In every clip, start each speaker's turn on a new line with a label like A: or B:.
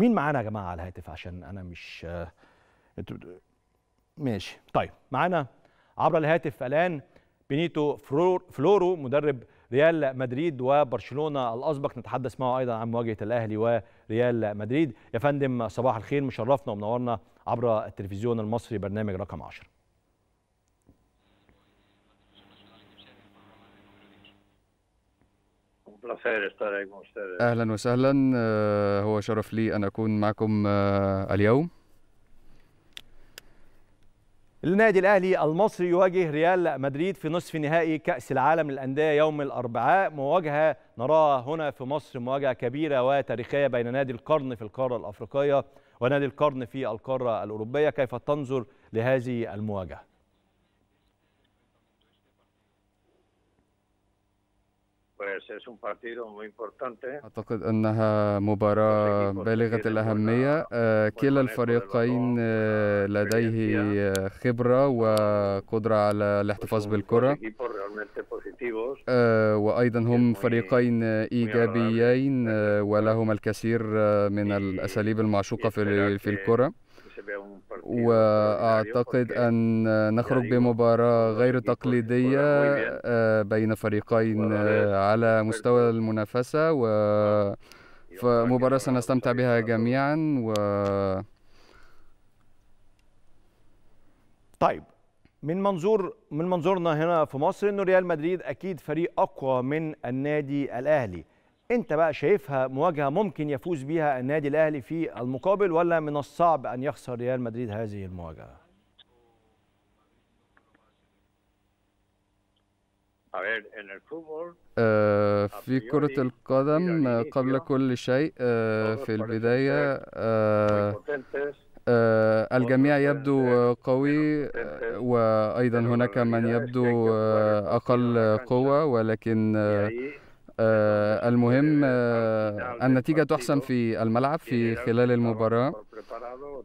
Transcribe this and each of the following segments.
A: مين معانا يا جماعه على الهاتف عشان انا مش آه، ماشي طيب معانا عبر الهاتف الان بينيتو فلورو مدرب ريال مدريد وبرشلونه الاسبق نتحدث معه ايضا عن مواجهه الاهلي وريال مدريد يا فندم صباح الخير مشرفنا ومنورنا عبر التلفزيون المصري برنامج رقم 10
B: أهلا
C: وسهلا آه، هو
A: شرف لي أن أكون معكم آه، اليوم النادي الأهلي المصري يواجه ريال مدريد في نصف نهائي كأس العالم للأندية يوم الأربعاء مواجهة نراها هنا في مصر مواجهة كبيرة وتاريخية بين نادي القرن في القارة الأفريقية ونادي القرن في القارة الأوروبية كيف تنظر لهذه المواجهة؟
C: pues es un partido muy importante. أعتقد أنها مباراة بالغة الأهمية آه، كلا الفريقين آه، لديه آه، خبرة وقدرة على الاحتفاظ بالكرة وأيضا هم فريقين إيجابيين ولهم الكثير من الأساليب المعشوقة في الكرة وأعتقد أن نخرج يعني بمباراة غير تقليدية آه، بين فريقين آه، على مستوى أيوة. المنافسة و أيوة. فمباراة سنستمتع
A: بها جميعا و طيب من منظور من منظورنا هنا في مصر انه ريال مدريد اكيد فريق اقوى من النادي الاهلي انت بقى شايفها مواجهه ممكن يفوز بيها النادي الاهلي في المقابل ولا من الصعب ان يخسر ريال مدريد هذه المواجهه
C: آه، في كرة القدم قبل كل شيء آه، في البداية آه، الجميع يبدو قوي وأيضا هناك من يبدو أقل قوة ولكن آه، المهم آه، النتيجة تحسم في الملعب في خلال المباراة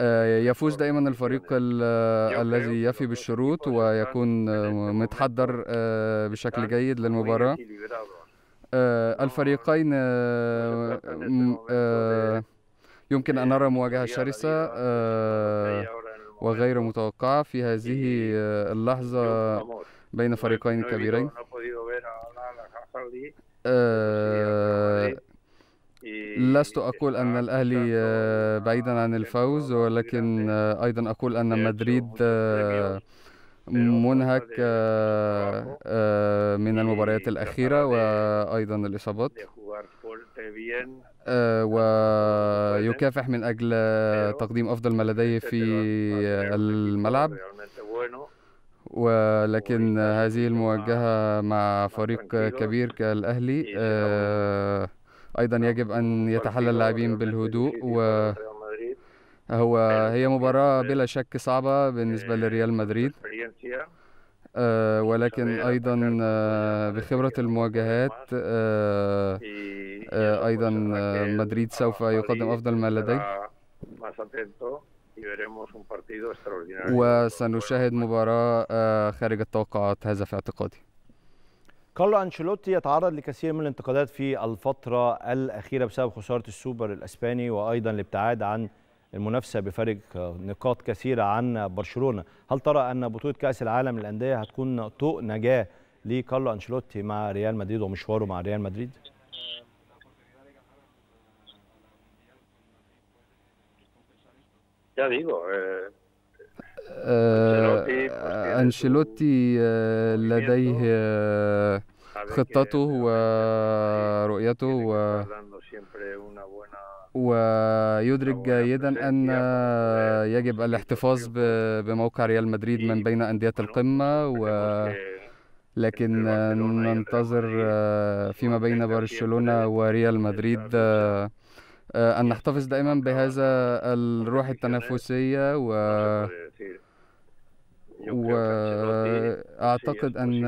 C: آه، يفوز دائما الفريق الذي يفي بالشروط ويكون متحضر بشكل جيد للمباراة الفريقين يمكن أن نرى مواجهة شرسة وغير متوقعة في هذه اللحظة بين فريقين كبيرين لست أقول أن الأهلي آه، بعيدا عن الفوز ولكن آه، أيضا أقول أن مدريد آه، منهك من المباريات الأخيرة وأيضا الإصابات ويكافح من أجل تقديم أفضل ما لديه في الملعب ولكن هذه المواجهة مع فريق كبير كالأهلي آه، أيضا يجب أن يتحلى اللاعبين بالهدوء و هو هي مباراة بلا شك صعبة بالنسبة لريال مدريد آه، ولكن أيضا آه، بخبرة المواجهات أيضا مدريد سوف يقدم أفضل ما لديه وسنشاهد مباراة آه، خارج التوقعات هذا في اعتقادي
A: كارلو أنشيلوتي يتعرض لكثير من الانتقادات في الفترة الأخيرة بسبب خسارة السوبر الأسباني وأيضا الابتعاد عن المنافسة بفرق آه، نقاط كثيرة عن برشلونة هل ترى أن بطولة كأس العالم للأندية هتكون طوق نجاة لكارلو أنشيلوتي مع ريال مدريد ومشواره مع ريال مدريد؟
B: Ya digo, eh, أنشيلوتي,
C: أنشيلوتي لديه خطته ورؤيته و ويدرك جيدا أن يجب الاحتفاظ بموقع ريال مدريد من بين أندية القمة و لكن ننتظر فيما بين برشلونة وريال مدريد آه، أن نحتفظ دائما بهذا الروح التنافسية و وأعتقد أن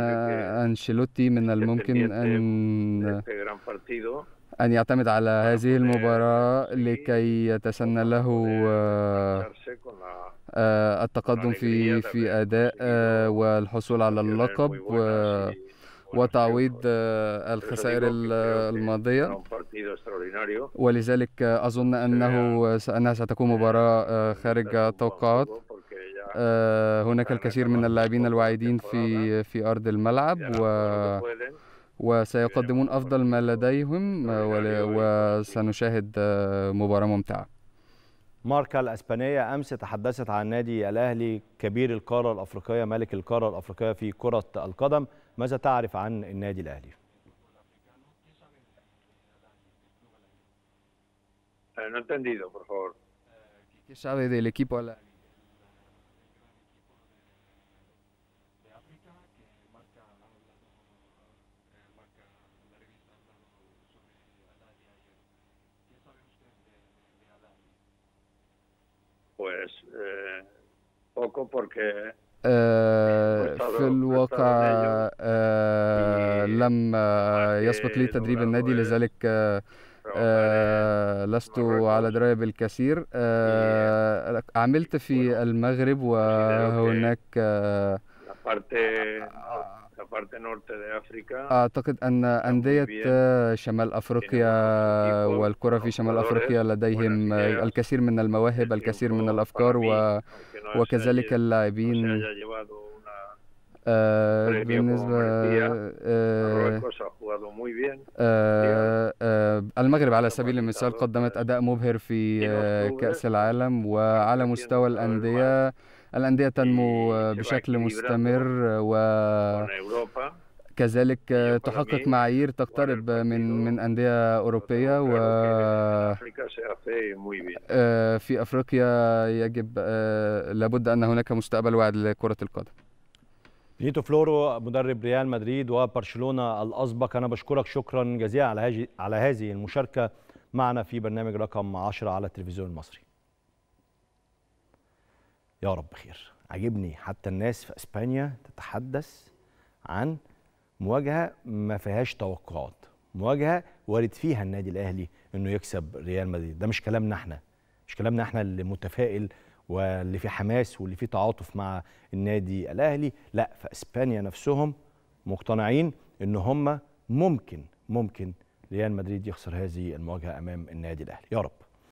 C: أنشيلوتي من الممكن أن أن يعتمد على هذه المباراة لكي يتسنى له آه، آه، التقدم في في أداء والحصول على اللقب وتعويض الخسائر الماضية
B: partido extraordinario.
C: ولذلك أظن eh, أنه أنها ستكون eh, eh, مباراة خارج توقعات. هناك الكثير من اللاعبين الواعدين في في أرض الملعب و وسيقدمون أفضل ما لديهم وسنشاهد مباراة ممتعة
A: ماركا الأسبانية أمس تحدثت عن نادي الأهلي كبير القارة الأفريقية ملك القارة الأفريقية في كرة القدم ماذا تعرف عن النادي الأهلي؟
B: no entendido, por favor.
C: Eh, ¿Qué sabe del equipo a la...
B: Pues eh, poco porque
C: في الواقع لم يسبق لي تدريب النادي لذلك آه، لست على دراية بالكثير آه، عملت في المغرب وهناك آه، أعتقد أن أندية شمال أفريقيا والكرة في شمال أفريقيا لديهم الكثير من المواهب الكثير من الأفكار وكذلك اللاعبين Eh, بالنسبة eh, eh, eh, المغرب على سبيل المثال قدمت أداء مبهر في آه، كأس العالم وعلى مستوى الأندية الأندية تنمو بشكل مستمر و كذلك تحقق معايير تقترب من من انديه اوروبيه و آه، في افريقيا يجب آه، لابد ان هناك مستقبل واعد لكره القدم
A: بنيتو فلورو مدرب ريال مدريد وبرشلونه الاسبق انا بشكرك شكرا جزيلا على هذه على هذه المشاركه معنا في برنامج رقم 10 على التلفزيون المصري. يا رب خير، عجبني حتى الناس في اسبانيا تتحدث عن مواجهه ما فيهاش توقعات، مواجهه وارد فيها النادي الاهلي انه يكسب ريال مدريد، ده مش كلامنا احنا، مش كلامنا احنا اللي متفائل واللي فيه حماس واللي فيه تعاطف مع النادي الاهلي لا في اسبانيا نفسهم مقتنعين ان هم ممكن ممكن ريال مدريد يخسر هذه المواجهه امام النادي الاهلي يا رب